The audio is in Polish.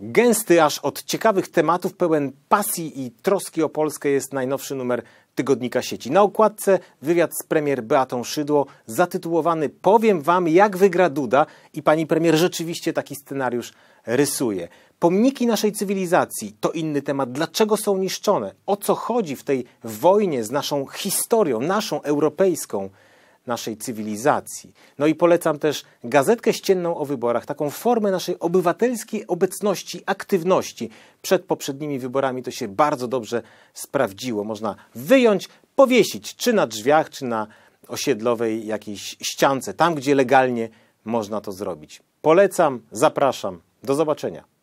Gęsty aż od ciekawych tematów, pełen pasji i troski o Polskę jest najnowszy numer tygodnika sieci. Na okładce wywiad z premier Beatą Szydło zatytułowany Powiem wam jak wygra Duda i pani premier rzeczywiście taki scenariusz rysuje. Pomniki naszej cywilizacji to inny temat. Dlaczego są niszczone? O co chodzi w tej wojnie z naszą historią, naszą europejską? naszej cywilizacji. No i polecam też gazetkę ścienną o wyborach, taką formę naszej obywatelskiej obecności, aktywności. Przed poprzednimi wyborami to się bardzo dobrze sprawdziło. Można wyjąć, powiesić, czy na drzwiach, czy na osiedlowej jakiejś ściance, tam gdzie legalnie można to zrobić. Polecam, zapraszam. Do zobaczenia.